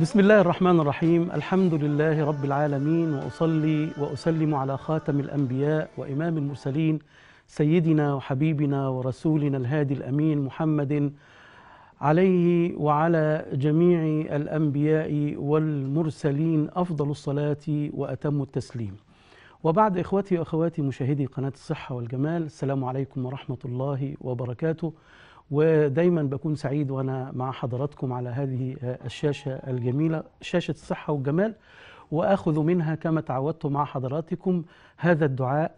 بسم الله الرحمن الرحيم الحمد لله رب العالمين وأصلي وأسلم على خاتم الأنبياء وإمام المرسلين سيدنا وحبيبنا ورسولنا الهادي الأمين محمد عليه وعلى جميع الأنبياء والمرسلين أفضل الصلاة وأتم التسليم وبعد إخوتي وأخواتي مشاهدي قناة الصحة والجمال السلام عليكم ورحمة الله وبركاته ودايما بكون سعيد وانا مع حضراتكم على هذه الشاشه الجميله شاشه الصحه والجمال واخذ منها كما تعودت مع حضراتكم هذا الدعاء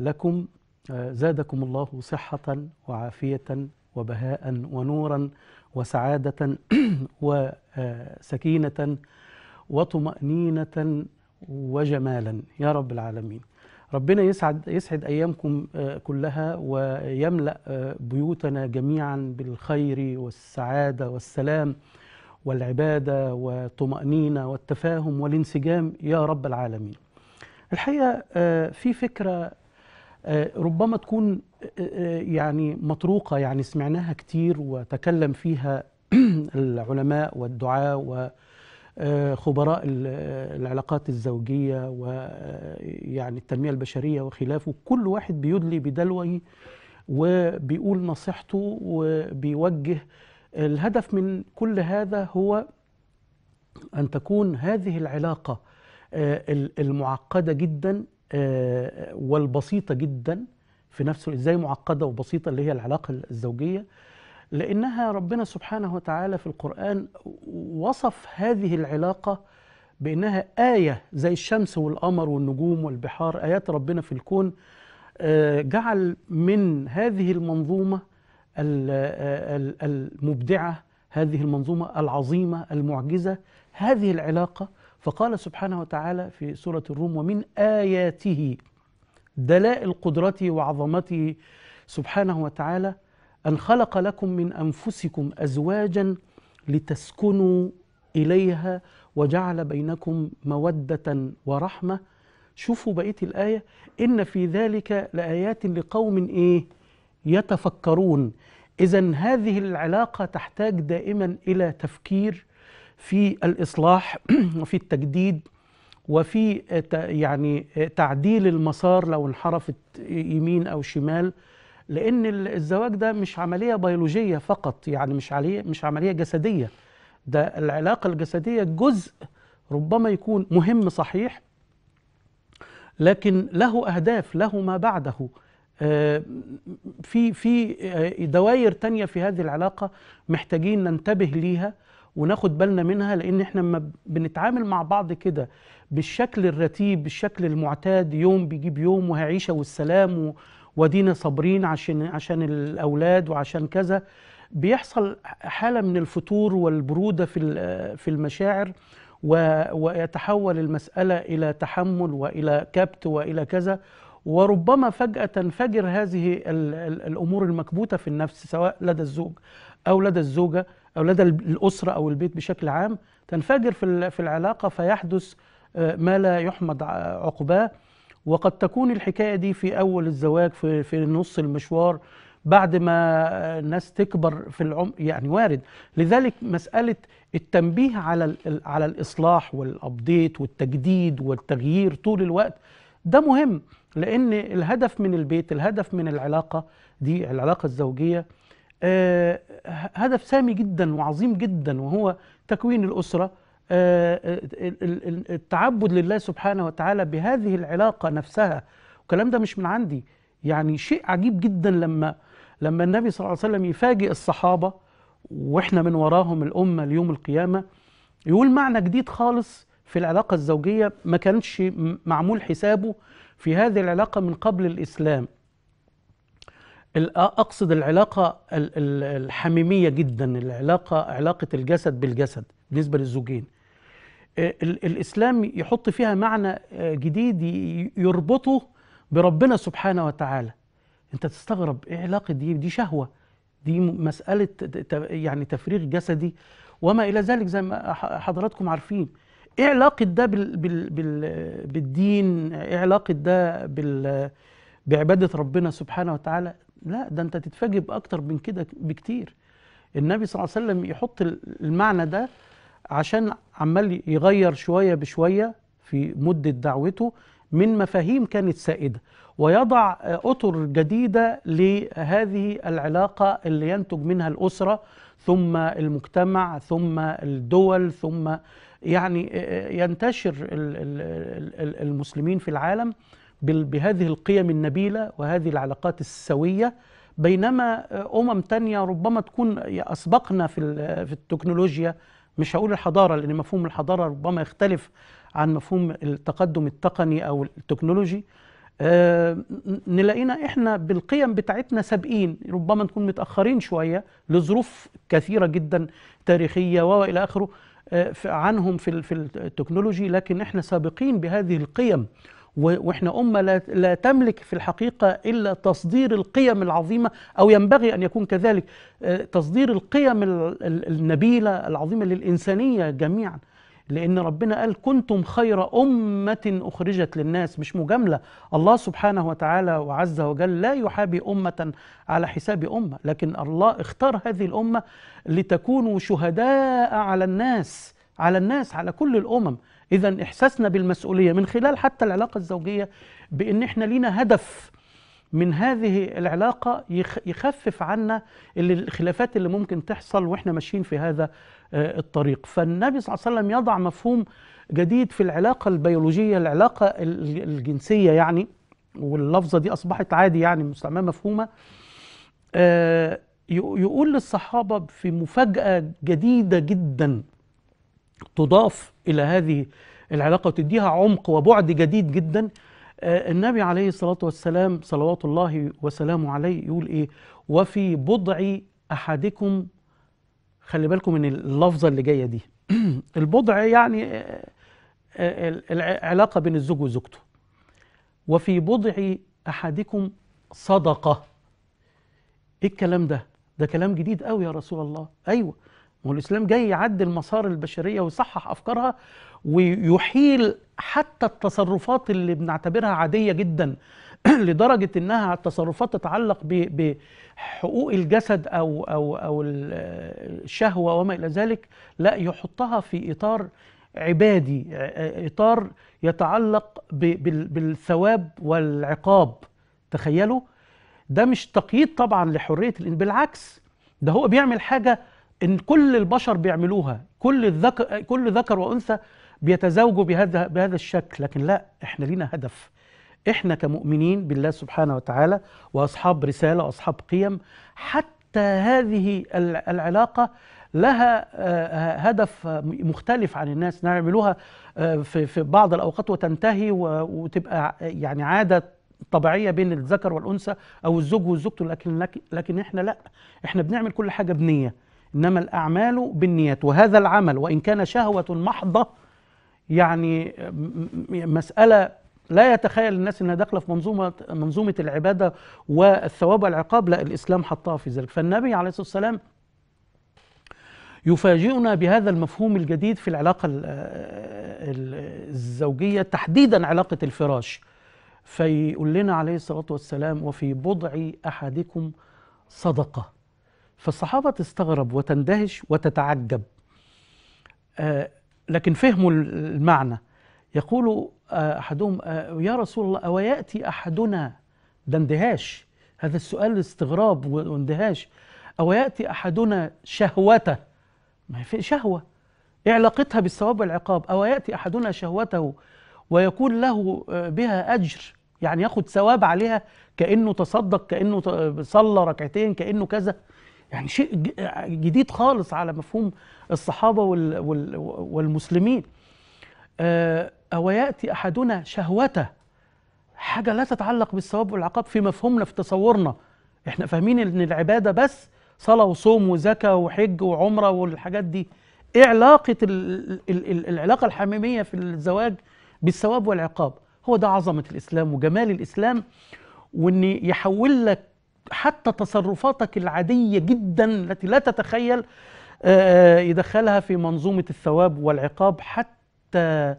لكم زادكم الله صحه وعافيه وبهاء ونورا وسعاده وسكينه وطمانينه وجمالا يا رب العالمين ربنا يسعد يسعد ايامكم آه، كلها ويملا آه، بيوتنا جميعا بالخير والسعاده والسلام والعباده والطمانينه والتفاهم والانسجام يا رب العالمين. الحقيقه آه، في فكره ربما تكون يعني مطروقه يعني سمعناها كتير وتكلم فيها العلماء و آه، خبراء العلاقات الزوجية ويعني آه، التنمية البشرية وخلافه كل واحد بيدلي بدلوه وبيقول نصيحته وبيوجه الهدف من كل هذا هو أن تكون هذه العلاقة آه، المعقدة جدا والبسيطة جدا في نفسه ازاي معقدة وبسيطة اللي هي العلاقة الزوجية لأنها ربنا سبحانه وتعالى في القرآن وصف هذه العلاقة بأنها آية زي الشمس والقمر والنجوم والبحار آيات ربنا في الكون آه، جعل من هذه المنظومة آه، المبدعة هذه المنظومة العظيمة المعجزة هذه العلاقة فقال سبحانه وتعالى في سورة الروم ومن آياته دلائل قدرته وعظمته سبحانه وتعالى أن خلق لكم من أنفسكم أزواجا لتسكنوا إليها وجعل بينكم مودة ورحمة شوفوا بقية الآية إن في ذلك لآيات لقوم إيه يتفكرون إذا هذه العلاقة تحتاج دائما إلى تفكير في الإصلاح وفي التجديد وفي يعني تعديل المسار لو انحرفت يمين أو شمال لان الزواج ده مش عمليه بيولوجيه فقط يعني مش عليه مش عمليه جسديه ده العلاقه الجسديه جزء ربما يكون مهم صحيح لكن له اهداف له ما بعده آه، في في آه، دواير تانية في هذه العلاقه محتاجين ننتبه ليها وناخد بالنا منها لان احنا لما بنتعامل مع بعض كده بالشكل الرتيب بالشكل المعتاد يوم بيجيب يوم وهعيشه والسلام و... ودينا صابرين عشان عشان الاولاد وعشان كذا بيحصل حاله من الفتور والبروده في في المشاعر ويتحول المساله الى تحمل والى كبت والى كذا وربما فجاه تنفجر هذه الامور المكبوته في النفس سواء لدى الزوج او لدى الزوجه او لدى الاسره او البيت بشكل عام تنفجر في العلاقه فيحدث آه، ما لا يحمد عقباه وقد تكون الحكاية دي في أول الزواج في, في نص المشوار بعد ما الناس تكبر في العمر يعني وارد لذلك مسألة التنبيه على على الإصلاح والأبديت والتجديد والتغيير طول الوقت ده مهم لأن الهدف من البيت الهدف من العلاقة دي العلاقة الزوجية آه، هدف سامي جدا وعظيم جدا وهو تكوين الأسرة آه، آه، التعبد لله سبحانه وتعالى بهذه العلاقة نفسها والكلام ده مش من عندي يعني شيء عجيب جدا لما لما النبي صلى الله عليه وسلم يفاجئ الصحابة واحنا من وراهم الأمة ليوم القيامة يقول معنى جديد خالص في العلاقة الزوجية ما كانش معمول حسابه في هذه العلاقة من قبل الإسلام أقصد العلاقة الحميمية جدا العلاقة علاقة الجسد بالجسد بالنسبة للزوجين آه، الإسلام يحط فيها معنى آه، جديد يربطه بربنا سبحانه وتعالى أنت تستغرب إيه علاقة دي دي شهوة دي مسألة يعني تفريغ جسدي وما إلى ذلك زي ما حضراتكم عارفين إيه علاقة ده بال بال بال بالدين إيه علاقة ده بال بعبادة ربنا سبحانه وتعالى لا ده أنت تتفاجئ بأكتر من كده بكتير النبي صلى الله عليه وسلم يحط المعنى ده عشان عمال يغير شوية بشوية في مدة دعوته من مفاهيم كانت سائدة ويضع أطر جديدة لهذه العلاقة اللي ينتج منها الأسرة ثم المجتمع ثم الدول ثم يعني ينتشر المسلمين في العالم بهذه القيم النبيلة وهذه العلاقات السوية بينما أمم تانية ربما تكون أسبقنا في التكنولوجيا مش هقول الحضاره لان مفهوم الحضاره ربما يختلف عن مفهوم التقدم التقني او التكنولوجي أه نلاقينا احنا بالقيم بتاعتنا سابقين ربما نكون متاخرين شويه لظروف كثيره جدا تاريخيه والى اخره أه عنهم في التكنولوجي لكن احنا سابقين بهذه القيم واحنا امه لا, لا تملك في الحقيقه الا تصدير القيم العظيمه او ينبغي ان يكون كذلك آه، تصدير القيم النبيله العظيمه للانسانيه جميعا لأن ربنا قال كنتم خير أمة أخرجت للناس مش مجاملة الله سبحانه وتعالى وعز وجل لا يحابي أمة على حساب أمة لكن الله اختار هذه الأمة لتكونوا شهداء على الناس على الناس على كل الأمم إذا إحساسنا بالمسؤولية من خلال حتى العلاقة الزوجية بأن إحنا لينا هدف من هذه العلاقة يخفف عنا الخلافات اللي ممكن تحصل وإحنا ماشيين في هذا آه، الطريق فالنبي صلى الله عليه وسلم يضع مفهوم جديد في العلاقة البيولوجية العلاقة الجنسية يعني واللفظة دي أصبحت عادي يعني مستعملة مفهومة آه، يقول للصحابة في مفاجأة جديدة جداً تضاف إلى هذه العلاقة وتديها عمق وبعد جديد جدا آه، النبي عليه الصلاة والسلام صلوات الله وسلامه عليه يقول إيه وفي بضع أحدكم خلي بالكم من اللفظة اللي جاية دي البضع يعني آه، آه، العلاقة بين الزوج وزوجته وفي بضع أحدكم صدقة إيه الكلام ده ده كلام جديد قوي يا رسول الله أيوة هو الاسلام جاي يعدل مسار البشريه ويصحح افكارها ويحيل حتى التصرفات اللي بنعتبرها عاديه جدا لدرجه انها تصرفات تتعلق بحقوق الجسد او او او الشهوه وما الى ذلك لا يحطها في اطار عبادي اطار يتعلق بالثواب والعقاب تخيلوا ده مش تقييد طبعا لحريه بالعكس ده هو بيعمل حاجه ان كل البشر بيعملوها كل الذكر كل ذكر وانثى بيتزوجوا بهذا بهذا الشكل لكن لا احنا لينا هدف احنا كمؤمنين بالله سبحانه وتعالى واصحاب رساله واصحاب قيم حتى هذه العلاقه لها آه، آه، هدف مختلف عن الناس نعملوها آه، في بعض الاوقات وتنتهي وتبقى يعني عاده طبيعيه بين الذكر والانثى او الزوج وزوجته لكن لكن احنا لا احنا بنعمل كل حاجه بنيه إنما الأعمال بالنيات وهذا العمل وإن كان شهوة محضة يعني مسألة لا يتخيل الناس انها داخله في منظومه منظومه العباده والثواب والعقاب لا الاسلام حطها في ذلك فالنبي عليه الصلاه والسلام يفاجئنا بهذا المفهوم الجديد في العلاقه الزوجيه تحديدا علاقه الفراش فيقول لنا عليه الصلاه والسلام وفي بضع احدكم صدقه فالصحابة تستغرب وتندهش وتتعجب آه، لكن فهموا المعنى يقول آه، أحدهم آه، يا رسول الله أو يأتي أحدنا ده اندهاش هذا السؤال استغراب واندهاش أو يأتي أحدنا شهوته ما في شهوة إيه علاقتها بالثواب والعقاب أو يأتي أحدنا شهوته ويكون له بها أجر يعني ياخد ثواب عليها كأنه تصدق كأنه صلى ركعتين كأنه كذا يعني شيء جديد خالص على مفهوم الصحابة والمسلمين آه، أو يأتي أحدنا شهوته حاجة لا تتعلق بالثواب والعقاب في مفهومنا في تصورنا احنا فاهمين ان العبادة بس صلاة وصوم وزكاة وحج وعمرة والحاجات دي ايه علاقة العلاقة الحميمية في الزواج بالثواب والعقاب هو ده عظمة الإسلام وجمال الإسلام وان يحول لك حتى تصرفاتك العادية جدا التي لا تتخيل آه، يدخلها في منظومة الثواب والعقاب حتى آه،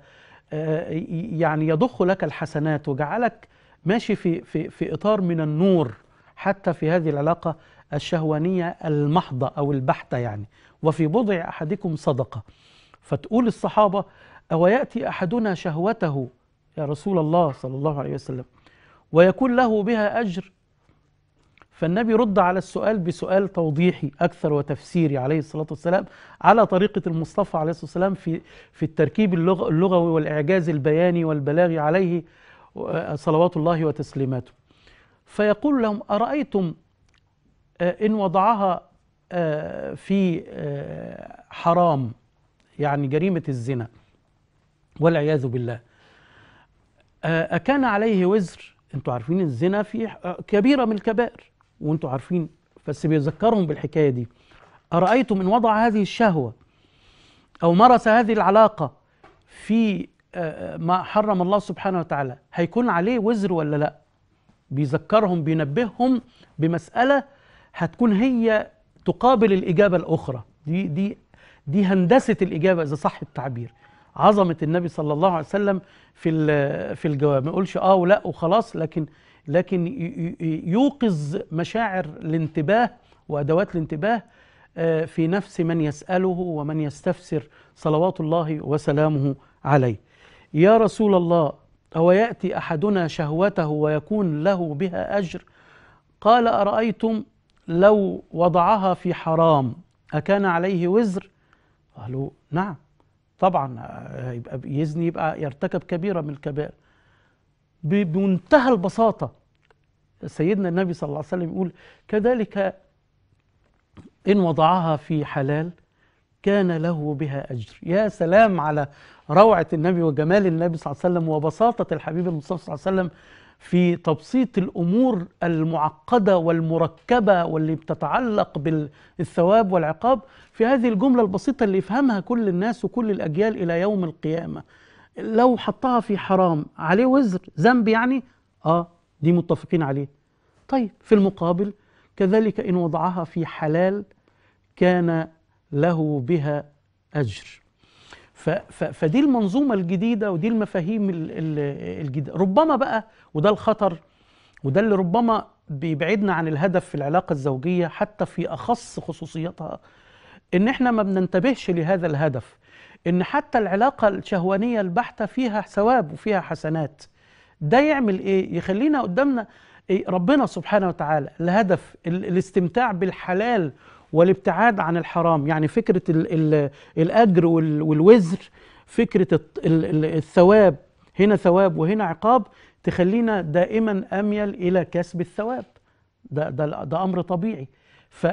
يعني يضخ لك الحسنات وجعلك ماشي في, في, في إطار من النور حتى في هذه العلاقة الشهوانية المحضة أو البحتة يعني وفي بضع أحدكم صدقة فتقول الصحابة أو يأتي أحدنا شهوته يا رسول الله صلى الله عليه وسلم ويكون له بها أجر فالنبي رد على السؤال بسؤال توضيحي أكثر وتفسيري عليه الصلاة والسلام على طريقة المصطفى عليه الصلاة والسلام في, في التركيب اللغوي والإعجاز البياني والبلاغي عليه آه، صلوات الله وتسليماته فيقول لهم أرأيتم آه، إن وضعها آه، في حرام يعني جريمة الزنا والعياذ بالله أكان عليه وزر أنتوا عارفين الزنا في كبيرة من الكبائر وانتوا عارفين بس بيذكرهم بالحكايه دي ارايتم ان وضع هذه الشهوه او مارس هذه العلاقه في آه، آه، ما حرم الله سبحانه وتعالى هيكون عليه وزر ولا لا بيذكرهم بينبههم بمساله هتكون هي تقابل الاجابه الاخرى دي دي دي هندسه الاجابه اذا صح التعبير عظمه النبي صلى الله عليه وسلم في في الجواب ما يقولش اه ولا وخلاص لكن لكن يوقظ مشاعر الانتباه وادوات الانتباه آه، في نفس من يساله ومن يستفسر صلوات الله وسلامه عليه يا رسول الله او ياتي احدنا شهوته ويكون له بها اجر قال ارايتم لو وضعها في حرام اكان عليه وزر قالوا نعم طبعا آه، يبقى يزني يبقى يرتكب كبيره من الكبائر بمنتهى البساطه سيدنا النبي صلى الله عليه وسلم يقول كذلك إن وضعها في حلال كان له بها أجر يا سلام على روعة النبي وجمال النبي صلى الله عليه وسلم وبساطة الحبيب المصطفى صلى الله عليه وسلم في تبسيط الأمور المعقدة والمركبة واللي بتتعلق بالثواب والعقاب في هذه الجملة البسيطة اللي يفهمها كل الناس وكل الأجيال إلى يوم القيامة لو حطها في حرام عليه وزر ذنب يعني آه دي متفقين عليه طيب في المقابل كذلك إن وضعها في حلال كان له بها أجر فدي المنظومة الجديدة ودي المفاهيم الجديدة ربما بقى وده الخطر وده اللي ربما بيبعدنا عن الهدف في العلاقة الزوجية حتى في أخص خصوصيتها إن إحنا ما بننتبهش لهذا الهدف إن حتى العلاقة الشهوانية البحتة فيها ثواب وفيها حسنات ده يعمل ايه يخلينا قدامنا إيه ربنا سبحانه وتعالى الهدف الاستمتاع بالحلال والابتعاد عن الحرام يعني فكرة الـ الـ الأجر والوزر فكرة الثواب هنا ثواب وهنا عقاب تخلينا دائما أميل إلى كسب الثواب ده, ده, ده أمر طبيعي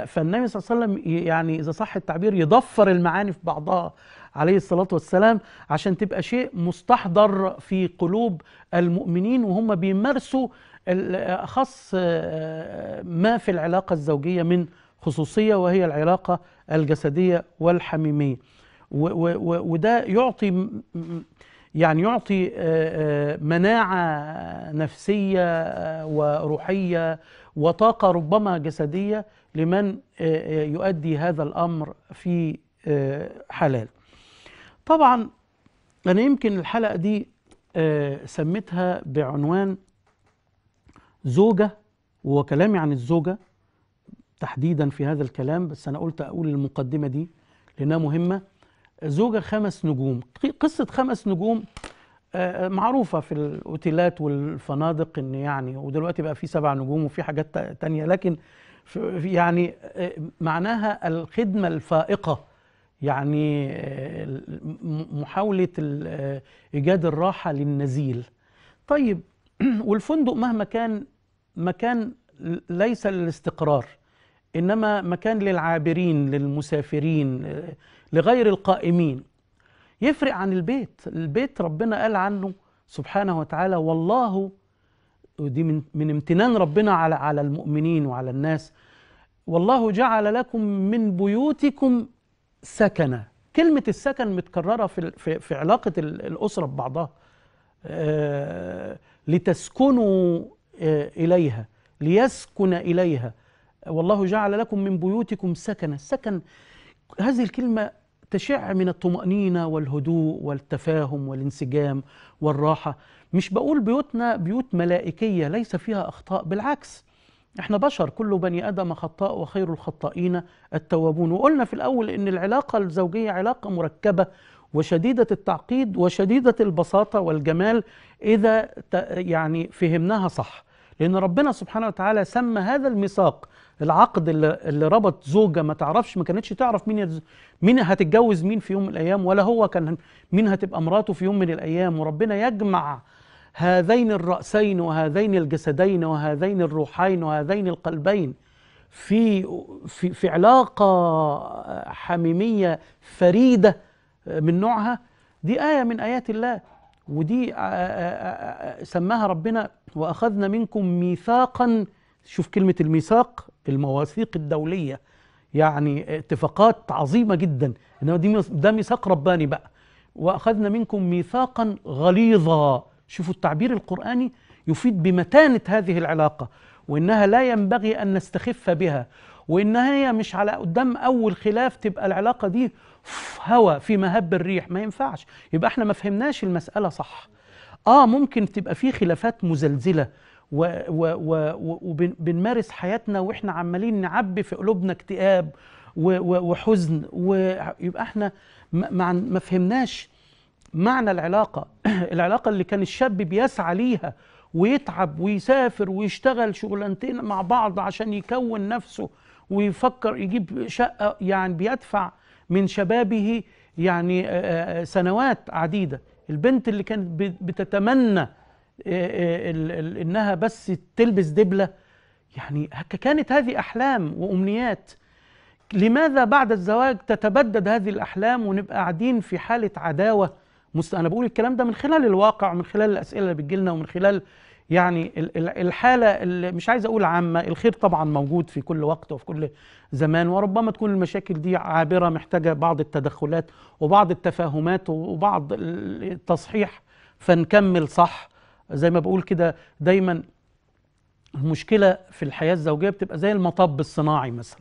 فالنبي صلى الله عليه وسلم يعني إذا صح التعبير يضفر المعاني في بعضها عليه الصلاة والسلام عشان تبقى شيء مستحضر في قلوب المؤمنين وهم بيمارسوا أخص آه، ما في العلاقة الزوجية من خصوصية وهي العلاقة الجسدية والحميمية وده يعطي يعني يعطي آه، آه، مناعة نفسية وروحية وطاقة ربما جسدية لمن يؤدي هذا الأمر في حلال طبعا أنا يمكن الحلقة دي آه، سميتها بعنوان زوجة وكلامي عن الزوجة تحديدا في هذا الكلام بس أنا قلت أقول المقدمة دي لأنها مهمة زوجة خمس نجوم قصة خمس نجوم آه، آه، معروفة في الأوتيلات والفنادق إن يعني ودلوقتي بقى في سبع نجوم وفي حاجات تانية لكن يعني معناها الخدمة الفائقة يعني آه، محاولة آه، إيجاد الراحة للنزيل طيب والفندق مهما كان مكان ليس للاستقرار إنما مكان للعابرين للمسافرين آه، لغير القائمين يفرق عن البيت البيت ربنا قال عنه سبحانه وتعالى والله ودي من, من امتنان ربنا على على المؤمنين وعلى الناس والله جعل لكم من بيوتكم سكن كلمة السكن متكررة في, في, علاقة الأسرة ببعضها آه، لتسكنوا آه، إليها ليسكن إليها والله جعل لكم من بيوتكم سكنا السكن هذه الكلمة تشع من الطمأنينة والهدوء والتفاهم والانسجام والراحة مش بقول بيوتنا بيوت ملائكية ليس فيها أخطاء بالعكس احنا بشر كل بني ادم خطاء وخير الخطائين التوابون وقلنا في الاول ان العلاقه الزوجيه علاقه مركبه وشديده التعقيد وشديده البساطه والجمال اذا يعني فهمناها صح لان ربنا سبحانه وتعالى سمى هذا الميثاق العقد اللي ربط زوجه ما تعرفش ما كانتش تعرف مين مين هتتجوز مين في يوم من الايام ولا هو كان مين هتبقى مراته في يوم من الايام وربنا يجمع هذين الرأسين وهذين الجسدين وهذين الروحين وهذين القلبين في في في علاقة حميمية فريدة من نوعها دي آية من آيات الله ودي سماها ربنا وأخذنا منكم ميثاقا شوف كلمة الميثاق المواثيق الدولية يعني اتفاقات عظيمة جدا إنما دي ده ميثاق رباني بقى وأخذنا منكم ميثاقا غليظا شوفوا التعبير القرآني يفيد بمتانة هذه العلاقة وإنها لا ينبغي أن نستخف بها وإنها هي مش على قدام أول خلاف تبقى العلاقة دي هوا في مهب الريح ما ينفعش يبقى احنا ما فهمناش المسألة صح آه ممكن تبقى في خلافات مزلزلة وبنمارس حياتنا واحنا عمالين نعبي في قلوبنا اكتئاب وحزن ويبقى احنا ما فهمناش معنى العلاقة العلاقة اللي كان الشاب بيسعى ليها ويتعب ويسافر ويشتغل شغلانتين مع بعض عشان يكون نفسه ويفكر يجيب شقة يعني بيدفع من شبابه يعني سنوات عديدة البنت اللي كانت بتتمنى انها بس تلبس دبلة يعني كانت هذه أحلام وأمنيات لماذا بعد الزواج تتبدد هذه الأحلام ونبقى قاعدين في حالة عداوة مست... انا بقول الكلام ده من خلال الواقع ومن خلال الاسئله اللي بتجيلنا ومن خلال يعني الحاله اللي مش عايز اقول عامه الخير طبعا موجود في كل وقت وفي كل زمان وربما تكون المشاكل دي عابره محتاجه بعض التدخلات وبعض التفاهمات وبعض التصحيح فنكمل صح زي ما بقول كده دايما المشكله في الحياه الزوجيه بتبقى زي المطب الصناعي مثلا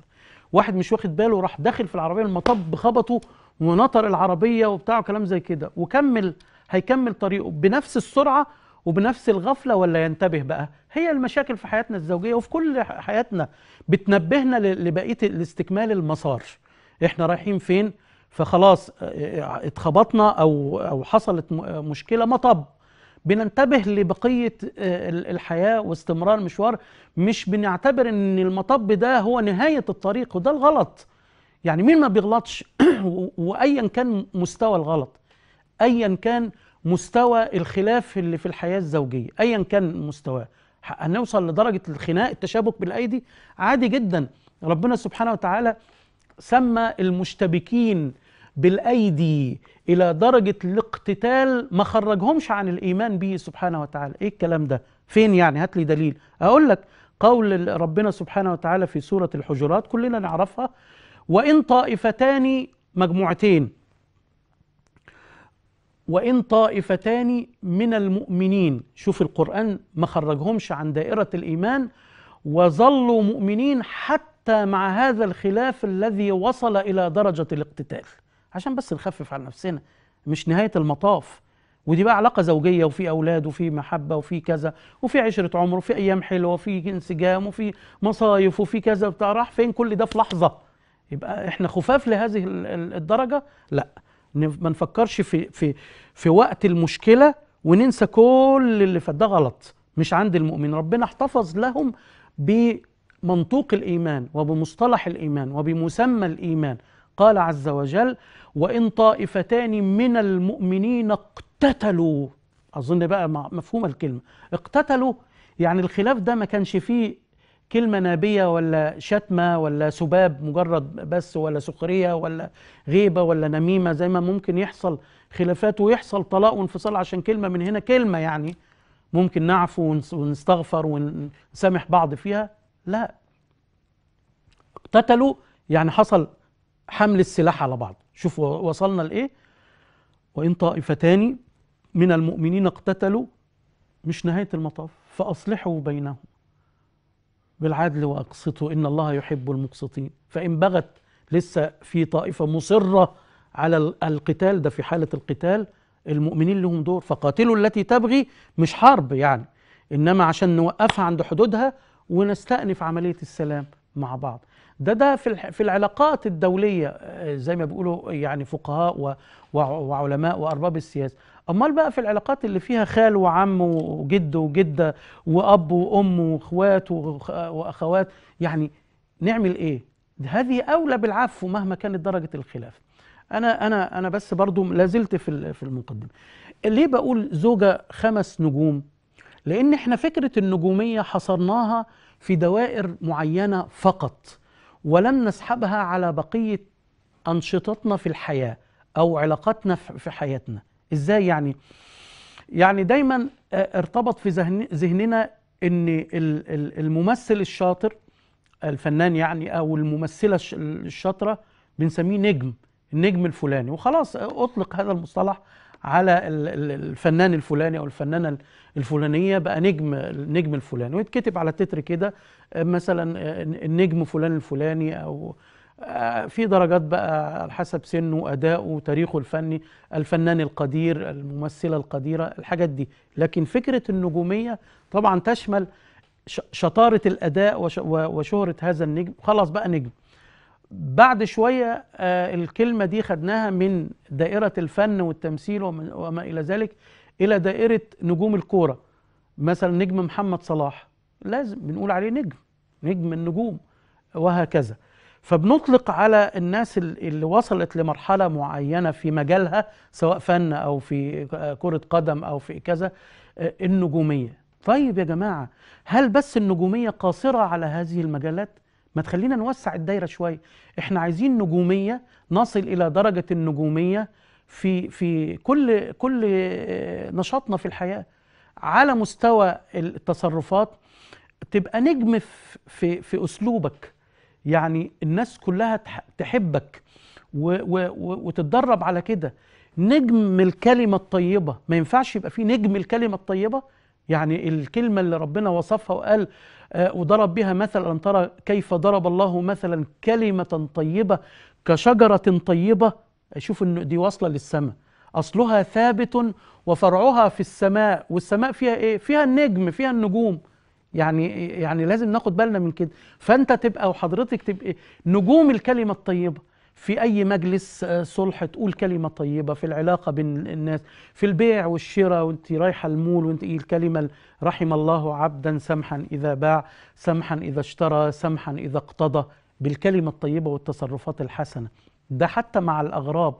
واحد مش واخد باله راح داخل في العربيه المطب خبطه ونطر العربيه وبتاع كلام زي كده وكمل هيكمل طريقه بنفس السرعه وبنفس الغفله ولا ينتبه بقى هي المشاكل في حياتنا الزوجيه وفي كل حياتنا بتنبهنا لبقيه لاستكمال المسار احنا رايحين فين فخلاص اتخبطنا او او حصلت مشكله مطب بننتبه لبقيه الحياه واستمرار المشوار مش بنعتبر ان المطب ده هو نهايه الطريق وده الغلط يعني مين ما بيغلطش وايا كان مستوى الغلط ايا كان مستوى الخلاف اللي في الحياه الزوجيه ايا كان مستواه هنوصل لدرجه الخناق التشابك بالايدي عادي جدا ربنا سبحانه وتعالى سمى المشتبكين بالايدي الى درجه الاقتتال ما خرجهمش عن الايمان به سبحانه وتعالى ايه الكلام ده فين يعني هات لي دليل اقول لك قول ربنا سبحانه وتعالى في سوره الحجرات كلنا نعرفها وإن طائفتان مجموعتين وإن طائفتان من المؤمنين شوف القرآن ما خرجهمش عن دائرة الإيمان وظلوا مؤمنين حتى مع هذا الخلاف الذي وصل إلى درجة الاقتتال عشان بس نخفف عن نفسنا مش نهاية المطاف ودي بقى علاقة زوجية وفي أولاد وفي محبة وفي كذا وفي عشرة عمر وفي أيام حلوة وفي انسجام وفي مصايف وفي كذا بتاع راح فين كل ده في لحظة يبقى احنا خفاف لهذه الدرجه لا ما نفكرش في في في وقت المشكله وننسى كل اللي فات ده غلط مش عند المؤمن ربنا احتفظ لهم بمنطوق الايمان وبمصطلح الايمان وبمسمى الايمان قال عز وجل وان طائفتان من المؤمنين اقتتلوا اظن بقى مفهوم الكلمه اقتتلوا يعني الخلاف ده ما كانش فيه كلمة نابية ولا شتمة ولا سباب مجرد بس ولا سخرية ولا غيبة ولا نميمة زي ما ممكن يحصل خلافات ويحصل طلاق وانفصال عشان كلمة من هنا كلمة يعني ممكن نعفو ونستغفر ونسامح بعض فيها لا اقتتلوا يعني حصل حمل السلاح على بعض شوفوا وصلنا لإيه وإن طائفتان من المؤمنين اقتتلوا مش نهاية المطاف فأصلحوا بينهم بالعدل واقسطوا ان الله يحب المقسطين فان بغت لسه في طائفه مصره على القتال ده في حاله القتال المؤمنين لهم دور فقاتلوا التي تبغي مش حرب يعني انما عشان نوقفها عند حدودها ونستأنف عمليه السلام مع بعض ده ده في في العلاقات الدوليه آه، زي ما بيقولوا يعني فقهاء وعلماء وارباب السياسه امال بقى في العلاقات اللي فيها خال وعم وجد وجده واب وام واخوات واخوات يعني نعمل ايه هذه اولى بالعفو مهما كانت درجه الخلاف انا انا انا بس برضو لازلت في في المقدمه ليه بقول زوجه خمس نجوم لان احنا فكره النجوميه حصرناها في دوائر معينه فقط ولم نسحبها على بقيه انشطتنا في الحياه او علاقاتنا في حياتنا ازاي يعني يعني دايما آه، ارتبط في ذهننا ان الممثل الشاطر الفنان يعني او الممثله الشاطره بنسميه نجم النجم الفلاني وخلاص اطلق هذا المصطلح على الفنان الفلاني او الفنانه الفلانيه بقى نجم النجم الفلاني ويتكتب على التتر كده آه، مثلا آه، النجم فلان الفلاني او آه، في درجات بقى على حسب سنه أداؤه تاريخه الفني الفنان القدير الممثلة القديرة الحاجات دي لكن فكرة النجومية طبعا تشمل شطارة الأداء وشهرة هذا النجم خلاص بقى نجم بعد شوية آه، الكلمة دي خدناها من دائرة الفن والتمثيل وما إلى ذلك إلى دائرة نجوم الكورة مثلا نجم محمد صلاح لازم بنقول عليه نجم نجم النجوم وهكذا فبنطلق على الناس اللي وصلت لمرحلة معينة في مجالها سواء فن أو في آه، كرة قدم أو في كذا آه، النجومية طيب يا جماعة هل بس النجومية قاصرة على هذه المجالات؟ ما تخلينا نوسع الدايرة شوية احنا عايزين نجومية نصل إلى درجة النجومية في في كل كل آه، نشاطنا في الحياة على مستوى التصرفات تبقى نجم في في, في أسلوبك يعني الناس كلها تحبك وتتدرب على كده نجم الكلمة الطيبة ما ينفعش يبقى في نجم الكلمة الطيبة يعني الكلمة اللي ربنا وصفها وقال آه، وضرب بها مثلا أن ترى كيف ضرب الله مثلا كلمة طيبة كشجرة طيبة شوف إن دي واصلة للسماء أصلها ثابت وفرعها في السماء والسماء فيها إيه؟ فيها النجم فيها النجوم يعني يعني لازم ناخد بالنا من كده فانت تبقى وحضرتك تبقى نجوم الكلمه الطيبه في اي مجلس آه، صلح تقول كلمه طيبه في العلاقه بين الناس في البيع والشراء وانت رايحه المول وانت ايه الكلمه رحم الله عبدا سمحا اذا باع سمحا اذا اشترى سمحا اذا اقتضى بالكلمه الطيبه والتصرفات الحسنه ده حتى مع الاغراب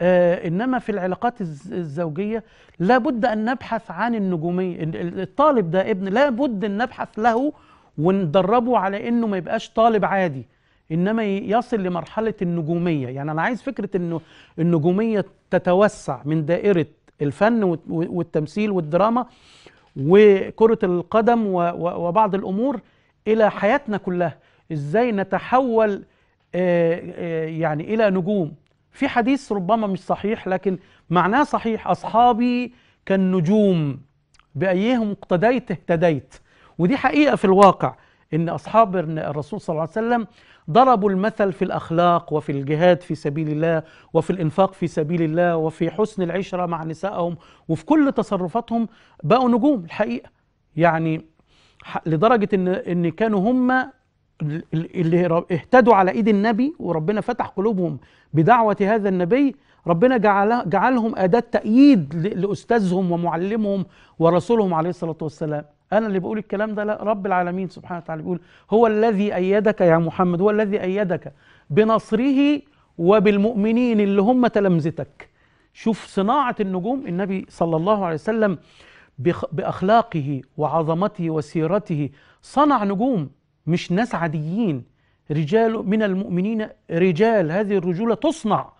آه، انما في العلاقات الزوجيه لابد ان نبحث عن النجوميه الطالب ده ابن لابد ان نبحث له وندربه على انه ما يبقاش طالب عادي انما يصل لمرحله النجوميه يعني انا عايز فكره انه النجوميه تتوسع من دائره الفن والتمثيل والدراما وكره القدم وبعض الامور الى حياتنا كلها ازاي نتحول آه، آه، يعني الى نجوم في حديث ربما مش صحيح لكن معناه صحيح أصحابي كالنجوم بأيهم اقتديت اهتديت ودي حقيقة في الواقع إن أصحاب الرسول صلى الله عليه وسلم ضربوا المثل في الأخلاق وفي الجهاد في سبيل الله وفي الإنفاق في سبيل الله وفي حسن العشرة مع نسائهم وفي كل تصرفاتهم بقوا نجوم الحقيقة يعني لدرجة إن إن كانوا هم اللي اهتدوا على ايد النبي وربنا فتح قلوبهم بدعوه هذا النبي ربنا جعلهم اداه تاييد لاستاذهم ومعلمهم ورسولهم عليه الصلاه والسلام انا اللي بقول الكلام ده لا رب العالمين سبحانه وتعالى بيقول هو الذي ايدك يا محمد هو الذي ايدك بنصره وبالمؤمنين اللي هم تلامذتك شوف صناعه النجوم النبي صلى الله عليه وسلم باخلاقه وعظمته وسيرته صنع نجوم مش ناس عاديين رجال من المؤمنين رجال هذه الرجولة تصنع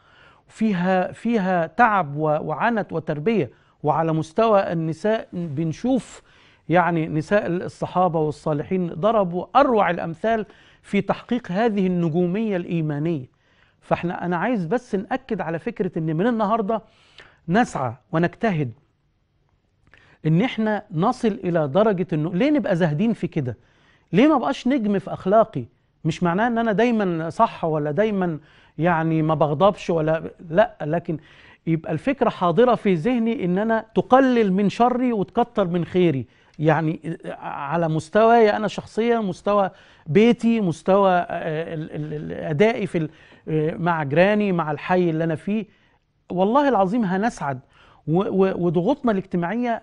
فيها فيها تعب وعنت وتربية وعلى مستوى النساء بنشوف يعني نساء الصحابة والصالحين ضربوا أروع الأمثال في تحقيق هذه النجومية الإيمانية فاحنا أنا عايز بس نأكد على فكرة إن من النهاردة نسعى ونجتهد إن احنا نصل إلى درجة إنه ليه نبقى زاهدين في كده؟ ليه ما بقاش نجم في اخلاقي مش معناه ان انا دايما صح ولا دايما يعني ما بغضبش ولا لا لكن يبقى الفكره حاضره في ذهني ان انا تقلل من شري وتكتر من خيري يعني على مستواي انا شخصيا مستوى بيتي مستوى آه، ادائي في آه، مع جيراني مع الحي اللي انا فيه والله العظيم هنسعد وضغوطنا الاجتماعيه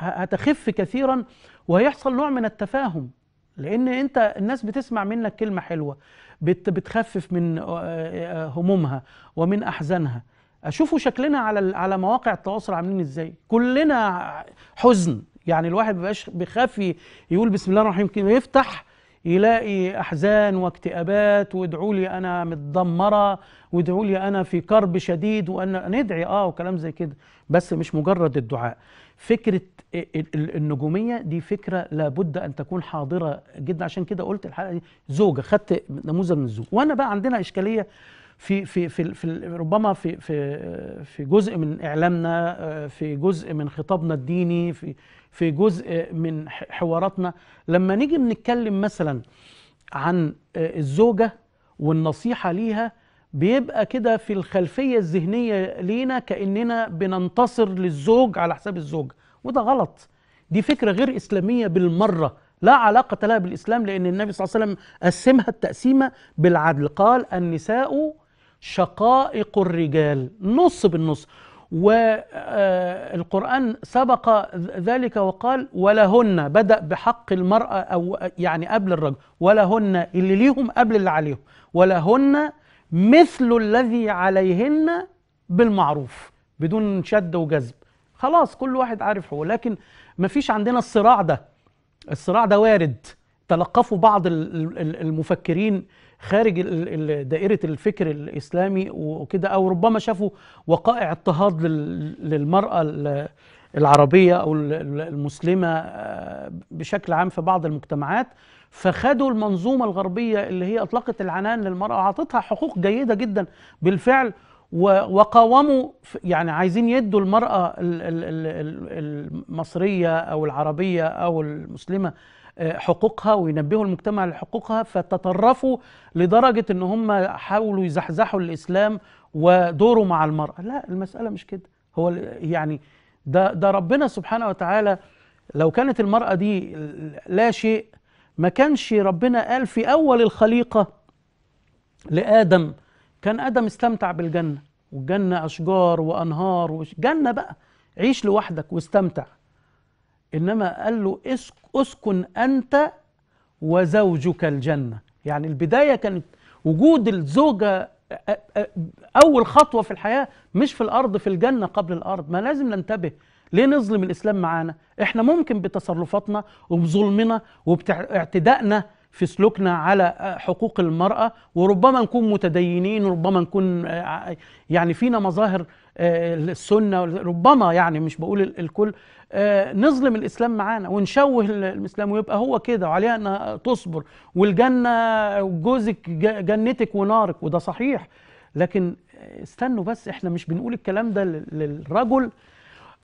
هتخف كثيرا وهيحصل نوع من التفاهم لان انت الناس بتسمع منك كلمه حلوه بتخفف من آه، آه، آه، همومها ومن احزانها اشوفوا شكلنا على على مواقع التواصل عاملين ازاي كلنا حزن يعني الواحد بيبقاش بيخاف يقول بسم الله الرحمن الرحيم يفتح يلاقي احزان واكتئابات وادعوا لي انا متدمره وادعوا لي انا في كرب شديد وان ندعي اه وكلام زي كده بس مش مجرد الدعاء فكره إيه، إيه، النجوميه دي فكره لابد ان تكون حاضره جدا عشان كده قلت الحلقه دي زوجه خدت نموذج من الزوج وانا بقى عندنا اشكاليه في في في, في ربما في في في جزء من اعلامنا آه، في جزء من خطابنا الديني في في جزء من حواراتنا لما نيجي نتكلم مثلا عن آه، الزوجه والنصيحه ليها بيبقى كده في الخلفيه الذهنيه لينا كاننا بننتصر للزوج على حساب الزوجه وده غلط دي فكرة غير إسلامية بالمرة لا علاقة لها بالإسلام لأن النبي صلى الله عليه وسلم قسمها التقسيمة بالعدل قال النساء شقائق الرجال نص بالنص والقرآن آه، سبق ذلك وقال ولهن بدأ بحق المرأة أو يعني قبل الرجل ولهن اللي ليهم قبل اللي عليهم ولهن مثل الذي عليهن بالمعروف بدون شد وجذب خلاص كل واحد عارف هو لكن مفيش عندنا الصراع ده الصراع ده وارد تلقفوا بعض المفكرين خارج دائرة الفكر الإسلامي وكده أو ربما شافوا وقائع اضطهاد للمرأة العربية أو المسلمة آه، بشكل عام في بعض المجتمعات فخدوا المنظومة الغربية اللي هي أطلقت العنان للمرأة وعطتها حقوق جيدة جدا بالفعل وقاوموا يعني عايزين يدوا المرأة المصرية أو العربية أو المسلمة آه، حقوقها وينبهوا المجتمع لحقوقها فتطرفوا لدرجة أن هم حاولوا يزحزحوا الإسلام ودوره مع المرأة لا المسألة مش كده هو يعني ده, ده ربنا سبحانه وتعالى لو كانت المرأة دي لا شيء ما كانش ربنا قال في أول الخليقة لآدم كان ادم استمتع بالجنه والجنه اشجار وانهار وجنه بقى عيش لوحدك واستمتع انما قال له اسكن انت وزوجك الجنه يعني البدايه كانت وجود الزوجه اول خطوه في الحياه مش في الارض في الجنه قبل الارض ما لازم ننتبه ليه نظلم الاسلام معانا احنا ممكن بتصرفاتنا وبظلمنا وباعتدائنا في سلوكنا على حقوق المرأة وربما نكون متدينين وربما نكون يعني فينا مظاهر آه، السنة ربما يعني مش بقول الكل آه، نظلم الإسلام معانا ونشوه الإسلام ويبقى هو كده وعليها أنها تصبر والجنة جوزك جنتك ونارك وده صحيح لكن استنوا بس احنا مش بنقول الكلام ده للرجل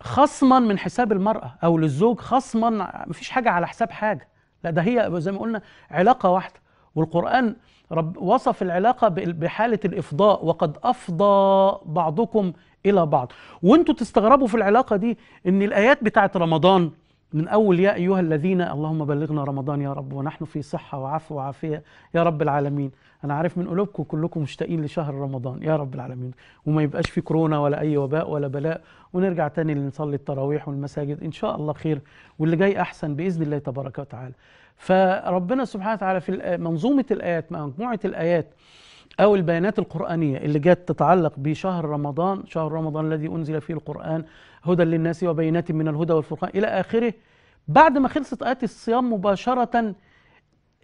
خصما من حساب المرأة أو للزوج خصما مفيش حاجة على حساب حاجة لا ده هي زي ما قلنا علاقه واحده والقران رب وصف العلاقه بحاله الافضاء وقد افضى بعضكم الى بعض وانتوا تستغربوا في العلاقه دي ان الايات بتاعه رمضان من أول يا أيها الذين اللهم بلغنا رمضان يا رب ونحن في صحة وعفو وعافية يا رب العالمين أنا عارف من قلوبكم كلكم مشتاقين لشهر رمضان يا رب العالمين وما يبقاش في كورونا ولا أي وباء ولا بلاء ونرجع تاني نصلي التراويح والمساجد إن شاء الله خير واللي جاي أحسن بإذن الله تبارك وتعالى فربنا سبحانه وتعالى في منظومة الآيات مجموعة الآيات أو البيانات القرآنية اللي جت تتعلق بشهر رمضان شهر رمضان الذي أنزل فيه القرآن هدى للناس وبينات من الهدى والفرقان إلى آخره بعد ما خلصت آيات الصيام مباشرة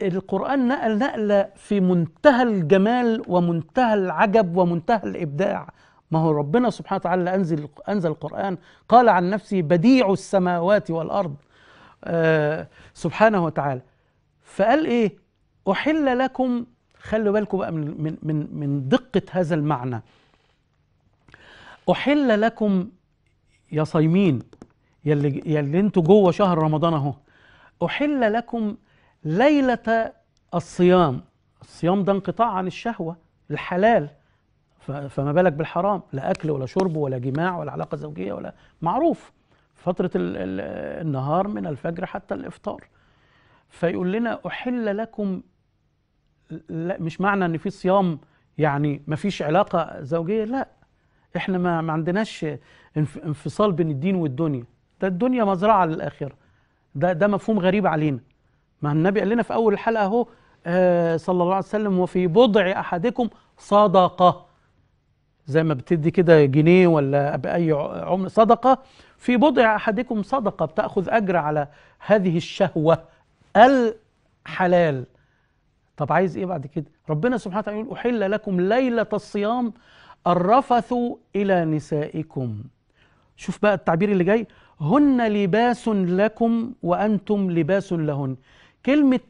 القرآن نقل نقلة في منتهى الجمال ومنتهى العجب ومنتهى الإبداع ما هو ربنا سبحانه وتعالى أنزل, أنزل القرآن قال عن نفسه بديع السماوات والأرض آه سبحانه وتعالى فقال إيه أحل لكم خلوا بالكم بقى من, من, من, دقة هذا المعنى أحل لكم يا صايمين يلي, يلي انتوا جوه شهر رمضان اهو أحل لكم ليلة الصيام الصيام ده انقطاع عن الشهوة الحلال فما بالك بالحرام لا أكل ولا شرب ولا جماع ولا علاقة زوجية ولا معروف فترة النهار من الفجر حتى الإفطار فيقول لنا أحل لكم لا مش معنى ان في صيام يعني ما فيش علاقه زوجيه لا احنا ما, ما عندناش انفصال بين الدين والدنيا ده الدنيا مزرعه للاخره ده ده مفهوم غريب علينا ما النبي قال لنا في اول الحلقه اهو آه صلى الله عليه وسلم وفي بضع احدكم صدقه زي ما بتدي كده جنيه ولا باي عمر صدقه في بضع احدكم صدقه بتاخذ اجر على هذه الشهوه الحلال طب عايز ايه بعد كده ربنا سبحانه وتعالى يقول احل لكم ليله الصيام الرفث الى نسائكم شوف بقى التعبير اللي جاي هن لباس لكم وانتم لباس لهن كلمه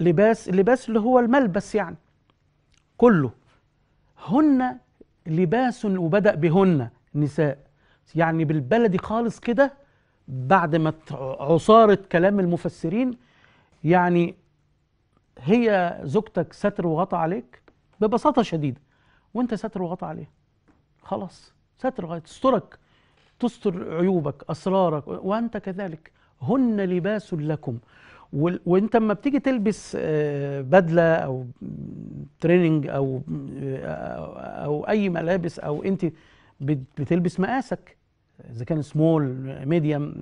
لباس لباس اللي هو الملبس يعني كله هن لباس وبدأ بهن نساء يعني بالبلدي خالص كده بعد ما عصارة كلام المفسرين يعني هي زوجتك ستر وغطى عليك ببساطه شديده وانت ستر وغطى عليها خلاص ستر تسترك تستر عيوبك اسرارك وانت كذلك هن لباس لكم وانت لما بتيجي تلبس آه، بدله او تريننج او آه، او اي ملابس او انت بتلبس مقاسك اذا كان سمول ميديم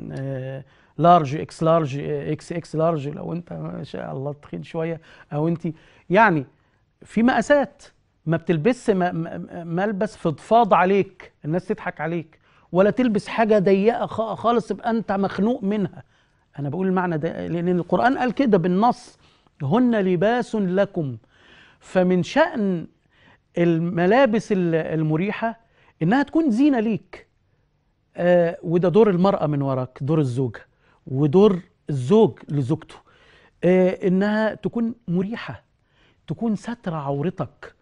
لارج اكس لارج اكس اكس لارج لو انت ما شاء الله تخين شويه او انت يعني في مقاسات ما بتلبسش ملبس فضفاض عليك الناس تضحك عليك ولا تلبس حاجه ضيقه خالص يبقى انت مخنوق منها انا بقول المعنى ده لان القران قال كده بالنص هن لباس لكم فمن شان الملابس المريحه انها تكون زينه ليك آه وده دور المراه من وراك دور الزوجه ودور الزوج لزوجته آه، انها تكون مريحه تكون ستر عورتك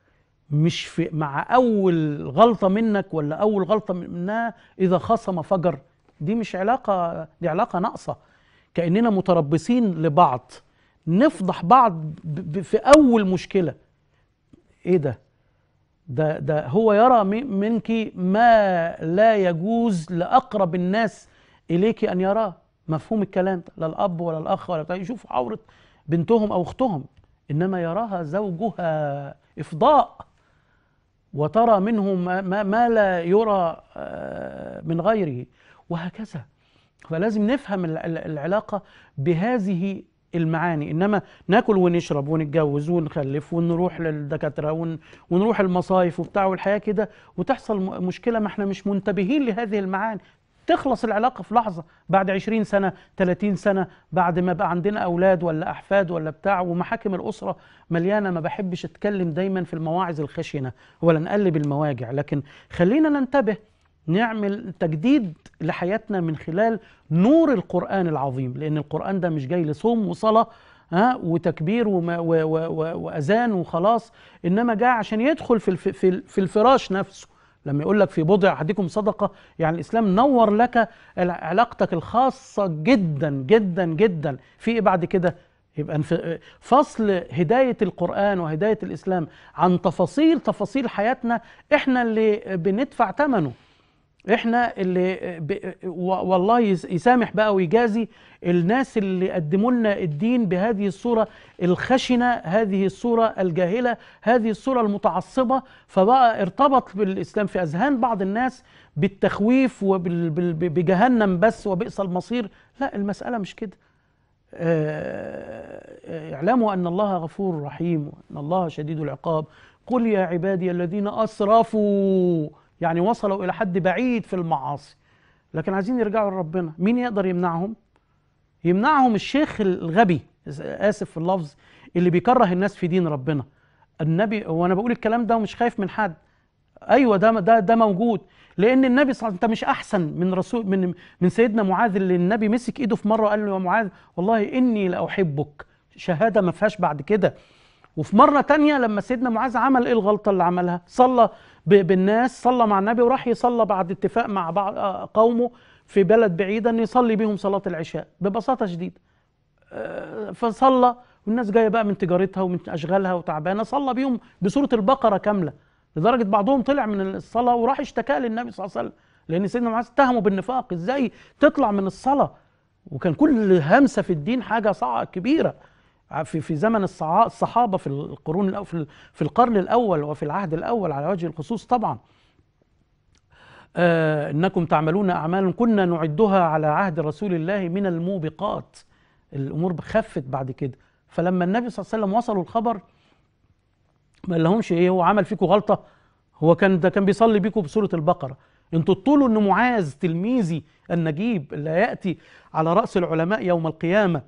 مش في مع اول غلطه منك ولا اول غلطه منها اذا خصم فجر دي مش علاقه دي علاقه ناقصه كاننا متربصين لبعض نفضح بعض في اول مشكله ايه ده ده ده هو يرى منك ما لا يجوز لاقرب الناس اليك ان يراه مفهوم الكلام لا الاب ولا الاخ ولا يشوف عوره بنتهم او اختهم انما يراها زوجها افضاء وترى منه ما, ما لا يرى آه، من غيره وهكذا فلازم نفهم العلاقه بهذه المعاني انما ناكل ونشرب ونتجوز ونخلف ونروح للدكاتره ونروح المصايف وبتاع والحياه كده وتحصل مشكله ما احنا مش منتبهين لهذه المعاني تخلص العلاقة في لحظة بعد 20 سنة 30 سنة بعد ما بقى عندنا أولاد ولا أحفاد ولا بتاع ومحاكم الأسرة مليانة ما بحبش أتكلم دايما في المواعظ الخشنة ولا نقلب المواجع لكن خلينا ننتبه نعمل تجديد لحياتنا من خلال نور القرآن العظيم لأن القرآن ده مش جاي لصوم وصلاة ها وتكبير وما و و و واذان وخلاص انما جاء عشان يدخل في في الفراش نفسه لما يقول لك في بضع احدكم صدقه يعني الاسلام نور لك علاقتك الخاصه جدا جدا جدا في ايه بعد كده يبقى فصل هدايه القران وهدايه الاسلام عن تفاصيل تفاصيل حياتنا احنا اللي بندفع ثمنه احنا اللي ب... والله يسامح بقى ويجازي الناس اللي قدموا لنا الدين بهذه الصوره الخشنه هذه الصوره الجاهله هذه الصوره المتعصبه فبقى ارتبط بالاسلام في اذهان بعض الناس بالتخويف وبجهنم بس وبئس المصير لا المساله مش كده آه، آه، اعلموا ان الله غفور رحيم وان الله شديد العقاب قل يا عبادي الذين اسرفوا يعني وصلوا إلى حد بعيد في المعاصي لكن عايزين يرجعوا لربنا مين يقدر يمنعهم يمنعهم الشيخ الغبي آسف في اللفظ اللي بيكره الناس في دين ربنا النبي وانا بقول الكلام ده ومش خايف من حد ايوه ده ده ده موجود لان النبي صلى الله عليه وسلم انت مش احسن من رسول من من سيدنا معاذ اللي النبي مسك ايده في مره وقال له يا معاذ والله اني لاحبك شهاده ما فيهاش بعد كده وفي مره تانية لما سيدنا معاذ عمل ايه الغلطه اللي عملها صلى بالناس صلى مع النبي وراح يصلى بعد اتفاق مع بعض آه، قومه في بلد بعيدة أن يصلي بيهم صلاة العشاء ببساطة شديدة آه، فصلى والناس جاية بقى من تجارتها ومن أشغالها وتعبانة صلى بيهم بسورة البقرة كاملة لدرجة بعضهم طلع من الصلاة وراح اشتكى للنبي صلى الله عليه وسلم لأن سيدنا معاذ اتهموا بالنفاق ازاي تطلع من الصلاة وكان كل همسة في الدين حاجة صعبة كبيرة في في زمن الصحابه في القرون في القرن الاول وفي العهد الاول على وجه الخصوص طبعا آه، انكم تعملون اعمالا كنا نعدها على عهد رسول الله من الموبقات الامور خفت بعد كده فلما النبي صلى الله عليه وسلم وصلوا الخبر ما قال لهمش ايه هو عمل فيكم غلطه هو كان ده كان بيصلي بيكم بسوره البقره انتوا تطولوا ان معاذ تلميذي النجيب اللي ياتي على راس العلماء يوم القيامه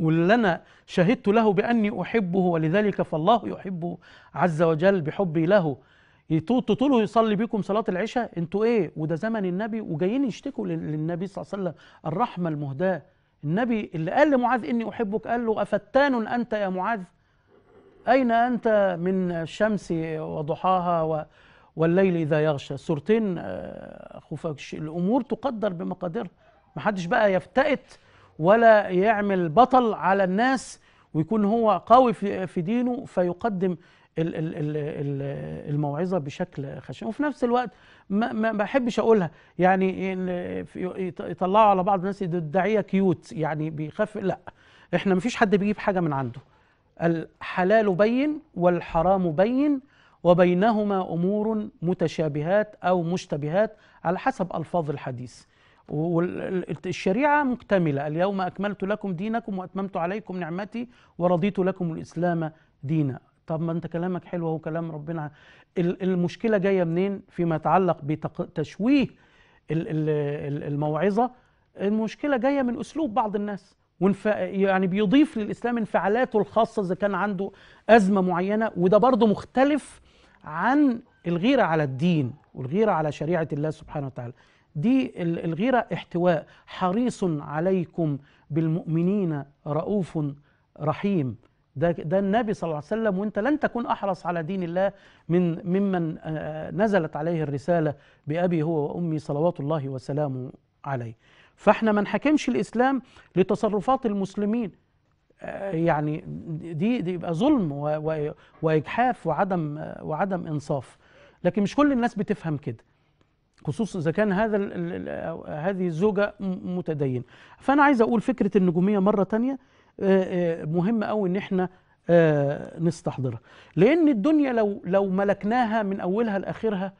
واللي أنا شهدت له بأني أحبه ولذلك فالله يحبه عز وجل بحبي له تطولوا يصلي بكم صلاة العشاء انتوا ايه وده زمن النبي وجايين يشتكوا للنبي صلى الله عليه وسلم الرحمة المهداة النبي اللي قال لمعاذ إني أحبك قال له أفتان أنت يا معاذ أين أنت من الشمس وضحاها و والليل إذا يغشى سورتين آه، الأمور تقدر بمقاديرها محدش بقى يفتئت ولا يعمل بطل على الناس ويكون هو قوي في دينه فيقدم الموعظه بشكل خشن وفي نفس الوقت ما بحبش اقولها يعني يطلعوا على بعض الناس الداعيه كيوت يعني بيخاف لا احنا مفيش حد بيجيب حاجه من عنده الحلال بين والحرام بين وبينهما امور متشابهات او مشتبهات على حسب الفاظ الحديث والشريعة مكتملة اليوم أكملت لكم دينكم وأتممت عليكم نعمتي ورضيت لكم الإسلام دينا طب ما أنت كلامك حلو هو كلام ربنا المشكلة جاية منين فيما يتعلق بتشويه الموعظة المشكلة جاية من أسلوب بعض الناس ونف... يعني بيضيف للإسلام انفعالاته الخاصة إذا كان عنده أزمة معينة وده برضه مختلف عن الغيرة على الدين والغيرة على شريعة الله سبحانه وتعالى دي الغيرة احتواء حريص عليكم بالمؤمنين رؤوف رحيم ده, ده النبي صلى الله عليه وسلم وانت لن تكون احرص على دين الله من ممن آه، نزلت عليه الرساله بابي هو وامي صلوات الله وسلامه عليه. فاحنا ما نحكمش الاسلام لتصرفات المسلمين آه، يعني دي دي يبقى ظلم واجحاف وعدم آه، وعدم انصاف لكن مش كل الناس بتفهم كده خصوصا اذا كان هذا هذه الزوجه متدين فانا عايز اقول فكره النجوميه مره تانية آه، آه، مهمه قوي ان احنا آه، نستحضرها لان الدنيا لو لو ملكناها من اولها لاخرها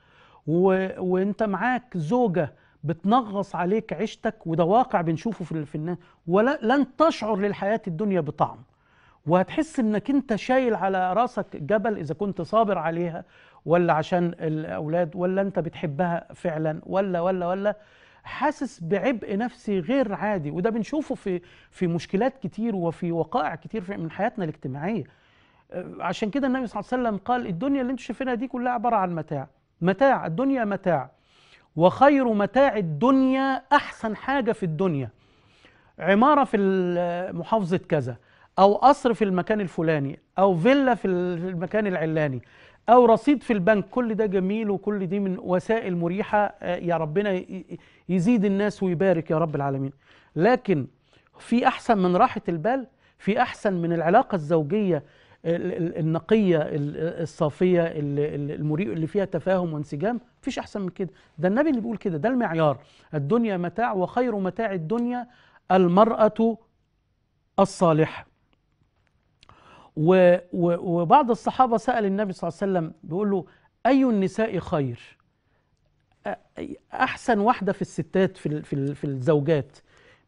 وانت معاك زوجه بتنغص عليك عيشتك وده واقع بنشوفه في في الناس ولا لن تشعر للحياه الدنيا بطعم وهتحس انك انت شايل على راسك جبل اذا كنت صابر عليها ولا عشان الاولاد ولا انت بتحبها فعلا ولا ولا ولا حاسس بعبء نفسي غير عادي وده بنشوفه في في مشكلات كتير وفي وقائع كتير في من حياتنا الاجتماعيه آه، عشان كده النبي صلى الله عليه وسلم قال الدنيا اللي انتم شايفينها دي كلها عباره عن متاع متاع الدنيا متاع وخير متاع الدنيا احسن حاجه في الدنيا عماره في محافظه كذا او قصر في المكان الفلاني او فيلا في المكان العلاني أو رصيد في البنك كل ده جميل وكل دي من وسائل مريحة آه، يا ربنا يزيد الناس ويبارك يا رب العالمين لكن في أحسن من راحة البال في أحسن من العلاقة الزوجية آه، النقية الصافية المريء اللي فيها تفاهم وانسجام مفيش أحسن من كده ده النبي اللي بيقول كده ده المعيار الدنيا متاع وخير متاع الدنيا المرأة الصالحة وبعض الصحابة سأل النبي صلى الله عليه وسلم بيقول له أي النساء خير أحسن واحدة في الستات في, في, في الزوجات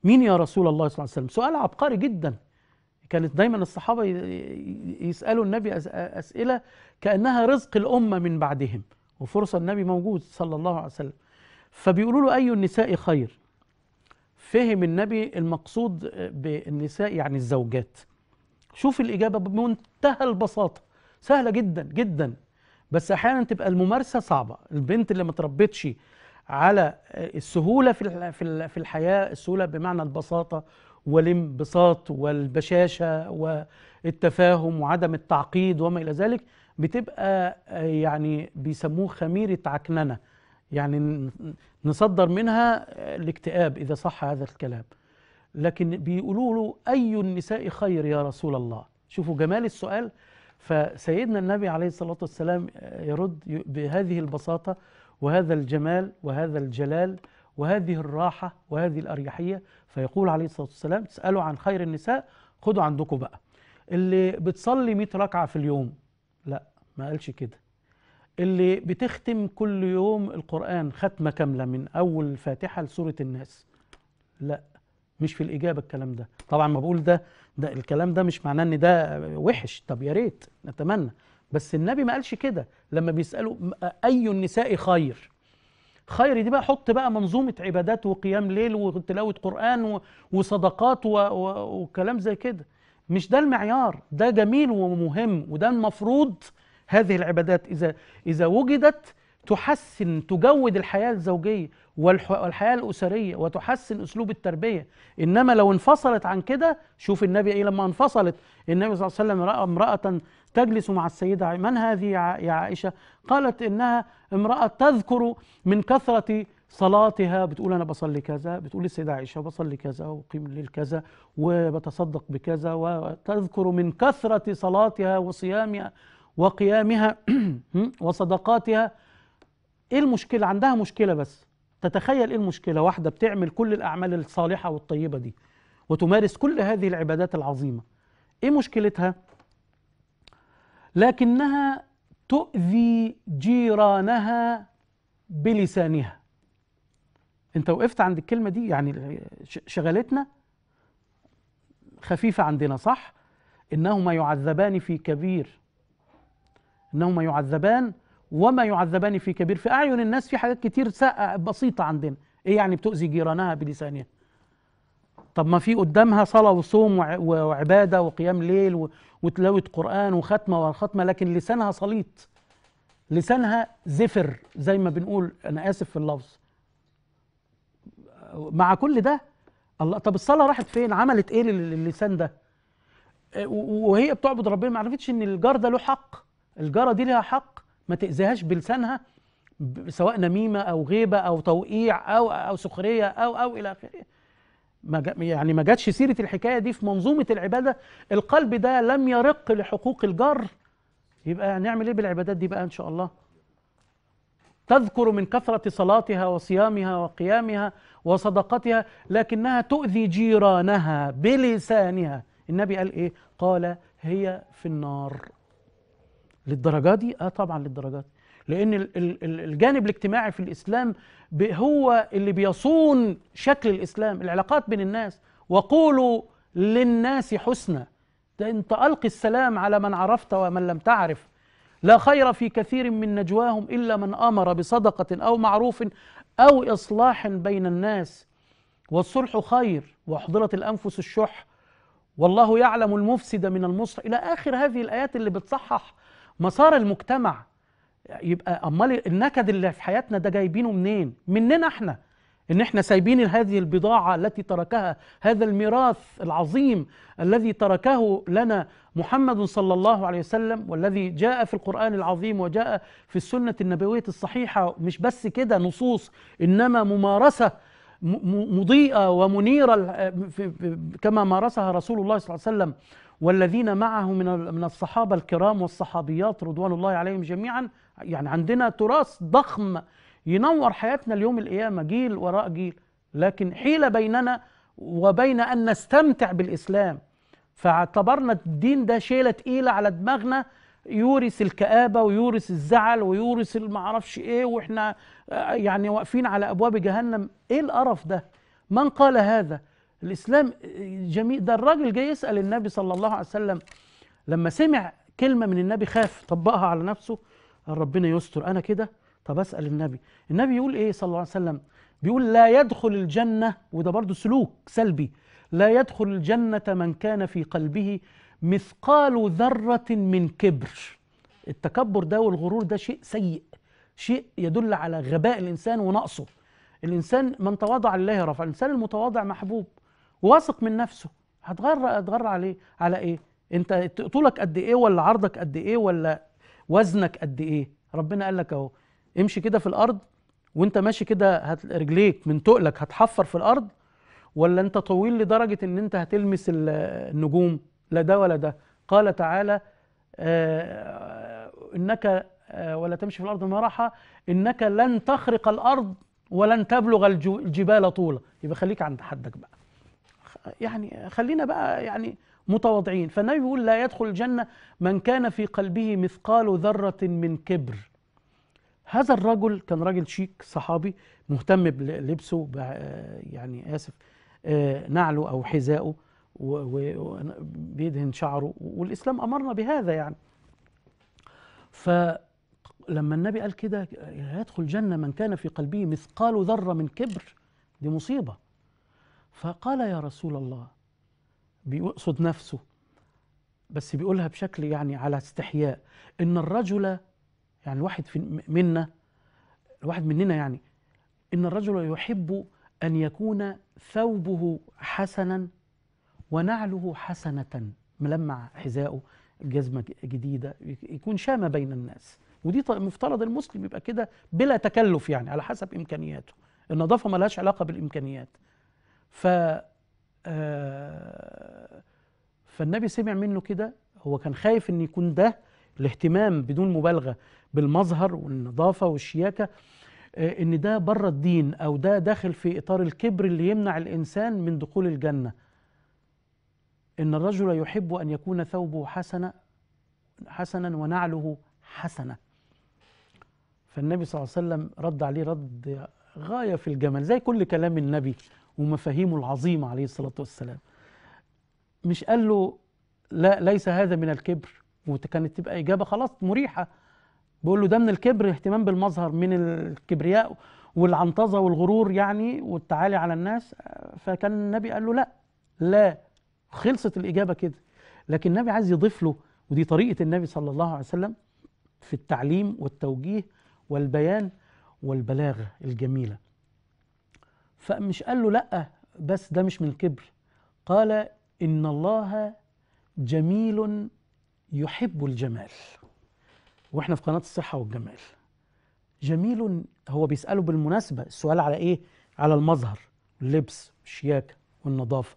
مين يا رسول الله صلى الله عليه وسلم سؤال عبقري جدا كانت دايما الصحابة يسألوا النبي أسئلة كأنها رزق الأمة من بعدهم وفرصة النبي موجود صلى الله عليه وسلم فبيقولوا له أي النساء خير فهم النبي المقصود بالنساء يعني الزوجات شوف الإجابة بمنتهى البساطة سهلة جدا جدا بس أحيانا تبقى الممارسة صعبة البنت اللي ما تربتش على السهولة في في الحياة السهولة بمعنى البساطة والانبساط والبشاشة والتفاهم وعدم التعقيد وما إلى ذلك بتبقى يعني بيسموه خميرة عكننة يعني نصدر منها الاكتئاب إذا صح هذا الكلام لكن بيقولوا له أي النساء خير يا رسول الله شوفوا جمال السؤال فسيدنا النبي عليه الصلاة والسلام يرد بهذه البساطة وهذا الجمال وهذا الجلال وهذه الراحة وهذه الأريحية فيقول عليه الصلاة والسلام تسألوا عن خير النساء خدوا عندكم بقى اللي بتصلي 100 ركعة في اليوم لا ما قالش كده اللي بتختم كل يوم القرآن ختمة كاملة من أول فاتحة لسورة الناس لا مش في الاجابه الكلام ده طبعا ما بقول ده ده الكلام ده مش معناه ان ده وحش طب يا ريت نتمنى بس النبي ما قالش كده لما بيسالوا اي النساء خير خير دي بقى حط بقى منظومه عبادات وقيام ليل وتلاوه قران وصدقات وكلام زي كده مش ده المعيار ده جميل ومهم وده المفروض هذه العبادات اذا اذا وجدت تحسن تجود الحياه الزوجيه والحياه الاسريه وتحسن اسلوب التربيه انما لو انفصلت عن كده شوف النبي ايه لما انفصلت النبي صلى الله عليه وسلم راى امراه تجلس مع السيده من هذه يا عائشه قالت انها امراه تذكر من كثره صلاتها بتقول انا بصلي كذا بتقول للسيده عائشه بصلي كذا وقيم الليل كذا وبتصدق بكذا وتذكر من كثره صلاتها وصيامها وقيامها وصدقاتها ايه المشكله عندها مشكله بس تتخيل ايه المشكله واحده بتعمل كل الاعمال الصالحه والطيبه دي وتمارس كل هذه العبادات العظيمه ايه مشكلتها لكنها تؤذي جيرانها بلسانها انت وقفت عند الكلمه دي يعني شغلتنا خفيفه عندنا صح انهما يعذبان في كبير انهما يعذبان وما يعذبان في كبير في أعين الناس في حاجات كتير بسيطة عندنا إيه يعني بتؤذي جيرانها بلسانها طب ما في قدامها صلاة وصوم وعبادة وقيام ليل وتلاوة قرآن وختمة وختمة لكن لسانها صليط لسانها زفر زي ما بنقول أنا آسف في اللفظ مع كل ده الله طب الصلاة راحت فين عملت إيه للسان ده إيه، وهي بتعبد ربنا ما عرفتش إن الجار ده له حق الجارة دي لها حق ما تأذيهاش بلسانها سواء نميمة أو غيبة أو توقيع أو أو سخرية أو أو إلى آخره يعني ما جاتش سيرة الحكاية دي في منظومة العبادة القلب ده لم يرق لحقوق الجار يبقى هنعمل إيه بالعبادات دي بقى إن شاء الله تذكر من كثرة صلاتها وصيامها وقيامها وصدقتها لكنها تؤذي جيرانها بلسانها النبي قال إيه قال هي في النار للدرجه دي اه طبعا للدرجه دي لان الجانب الاجتماعي في الاسلام هو اللي بيصون شكل الاسلام العلاقات بين الناس وقولوا للناس حسنى ده انت القي السلام على من عرفت ومن لم تعرف لا خير في كثير من نجواهم الا من امر بصدقه او معروف او اصلاح بين الناس والصلح خير واحضرت الانفس الشح والله يعلم المفسد من المصلح الى اخر هذه الايات اللي بتصحح مسار المجتمع يبقى امال النكد اللي في حياتنا ده جايبينه منين مننا احنا ان احنا سايبين هذه البضاعه التي تركها هذا الميراث العظيم الذي تركه لنا محمد صلى الله عليه وسلم والذي جاء في القران العظيم وجاء في السنه النبويه الصحيحه مش بس كده نصوص انما ممارسه مضيئه ومنيره كما مارسها رسول الله صلى الله عليه وسلم والذين معه من من الصحابه الكرام والصحابيات رضوان الله عليهم جميعا يعني عندنا تراث ضخم ينور حياتنا اليوم القيامه جيل وراء جيل لكن حيل بيننا وبين ان نستمتع بالاسلام فاعتبرنا الدين ده شيله تقيله على دماغنا يورث الكآبة ويورث الزعل ويورث المعرفش ايه واحنا آه، يعني واقفين على ابواب جهنم ايه القرف ده من قال هذا الإسلام جميل ده الراجل جاي يسأل النبي صلى الله عليه وسلم لما سمع كلمة من النبي خاف طبقها على نفسه قال ربنا يستر أنا كده طب أسأل النبي النبي يقول إيه صلى الله عليه وسلم بيقول لا يدخل الجنة وده برضه سلوك سلبي لا يدخل الجنة من كان في قلبه مثقال ذرة من كبر التكبر ده والغرور ده شيء سيء شيء يدل على غباء الإنسان ونقصه الإنسان من تواضع لله رفع الإنسان المتواضع محبوب واثق من نفسه هتغر هتغر عليه على ايه انت طولك قد ايه ولا عرضك قد ايه ولا وزنك قد ايه ربنا قال لك اهو امشي كده في الارض وانت ماشي كده هت... رجليك من تقلك هتحفر في الارض ولا انت طويل لدرجه ان انت هتلمس النجوم لا ده ولا ده قال تعالى آه انك آه ولا تمشي في الارض مرحا انك لن تخرق الارض ولن تبلغ الجبال طولا يبقى خليك عند حدك بقى يعني خلينا بقى يعني متواضعين فالنبي بيقول لا يدخل الجنة من كان في قلبه مثقال ذرة من كبر هذا الرجل كان راجل شيك صحابي مهتم بلبسه يعني آسف آه، نعله أو حذائه وبيدهن شعره والإسلام أمرنا بهذا يعني فلما النبي قال كده يدخل الجنة من كان في قلبه مثقال ذرة من كبر دي مصيبة فقال يا رسول الله بيقصد نفسه بس بيقولها بشكل يعني على استحياء ان الرجل يعني الواحد منا الواحد مننا يعني ان الرجل يحب ان يكون ثوبه حسنا ونعله حسنه ملمع حذائه جزمه جديده يكون شامه بين الناس ودي مفترض المسلم يبقى كده بلا تكلف يعني على حسب امكانياته النظافه ملهاش علاقه بالامكانيات ف آه، فالنبي سمع منه كده هو كان خايف ان يكون ده الاهتمام بدون مبالغه بالمظهر والنظافه والشياكه آه، ان ده بره الدين او ده داخل في اطار الكبر اللي يمنع الانسان من دخول الجنه ان الرجل يحب ان يكون ثوبه حسنا حسنا ونعله حسنه فالنبي صلى الله عليه وسلم رد عليه رد غايه في الجمال زي كل كلام النبي ومفاهيمه العظيمة عليه الصلاة والسلام مش قال له لا ليس هذا من الكبر وكانت تبقى إجابة خلاص مريحة بيقول له ده من الكبر اهتمام بالمظهر من الكبرياء والعنطزة والغرور يعني والتعالي على الناس فكان النبي قال له لا لا خلصت الإجابة كده لكن النبي عايز يضيف له ودي طريقة النبي صلى الله عليه وسلم في التعليم والتوجيه والبيان والبلاغة الجميلة فمش قال له لأ بس ده مش من الكبر قال إن الله جميل يحب الجمال واحنا في قناة الصحة والجمال جميل هو بيسأله بالمناسبة السؤال على إيه؟ على المظهر اللبس الشياكة والنظافة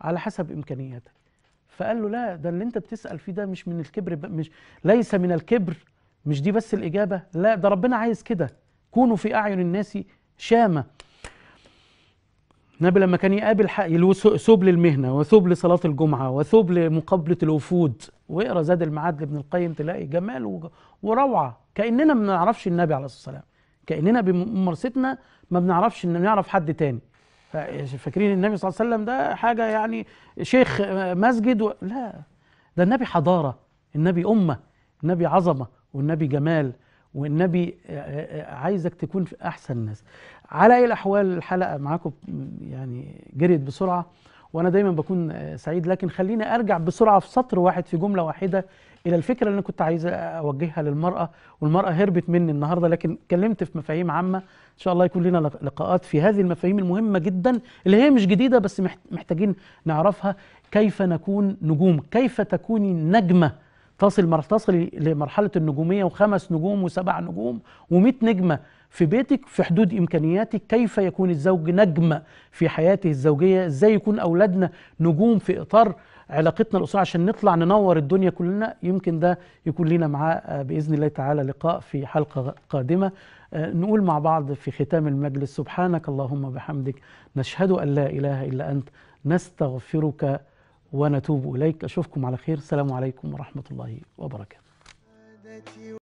على حسب إمكانياتك فقال له لا ده اللي أنت بتسأل فيه ده مش من الكبر مش ليس من الكبر مش دي بس الإجابة لا ده ربنا عايز كده كونوا في أعين الناس شامة النبي لما كان يقابل ثوب للمهنه وثوب لصلاه الجمعه وثوب لمقابله الوفود واقرا زاد المعاد لابن القيم تلاقي جمال وروعه كاننا ما بنعرفش النبي عليه الصلاه والسلام كاننا بممارستنا ما بنعرفش ان نعرف حد تاني فاكرين النبي صلى الله عليه وسلم ده حاجه يعني شيخ مسجد و... لا ده النبي حضاره النبي امه النبي عظمه والنبي جمال والنبي عايزك تكون في احسن ناس على اي الاحوال الحلقه معاكم يعني جريت بسرعه وانا دايما بكون سعيد لكن خليني ارجع بسرعه في سطر واحد في جمله واحده الى الفكره اللي انا كنت عايز اوجهها للمراه والمراه هربت مني النهارده لكن اتكلمت في مفاهيم عامه ان شاء الله يكون لنا لقاءات في هذه المفاهيم المهمه جدا اللي هي مش جديده بس محتاجين نعرفها كيف نكون نجوم كيف تكوني نجمه تصل تصل لمرحله النجوميه وخمس نجوم وسبع نجوم و نجمه في بيتك في حدود إمكانياتك كيف يكون الزوج نجمة في حياته الزوجية إزاي يكون أولادنا نجوم في إطار علاقتنا الأسرة عشان نطلع ننور الدنيا كلنا يمكن ده يكون لنا معاه آه، بإذن الله تعالى لقاء في حلقة قادمة آه، نقول مع بعض في ختام المجلس سبحانك اللهم بحمدك نشهد أن لا إله إلا أنت نستغفرك ونتوب إليك أشوفكم على خير السلام عليكم ورحمة الله وبركاته